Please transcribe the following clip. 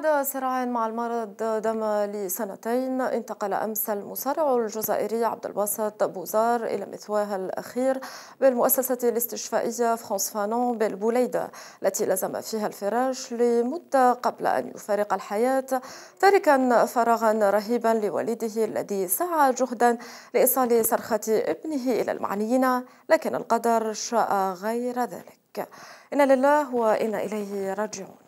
بعد صراع مع المرض دام لسنتين انتقل أمس المصارع الجزائري عبد الباسط بوزار إلى مثواه الأخير بالمؤسسة الاستشفائية فرانس فانون بالبوليدة التي لزم فيها الفراش لمدة قبل أن يفارق الحياة تاركا فراغا رهيبا لوالده الذي سعى جهدا لإيصال صرخة ابنه إلى المعنيين لكن القدر شاء غير ذلك انا لله وإنا إليه راجعون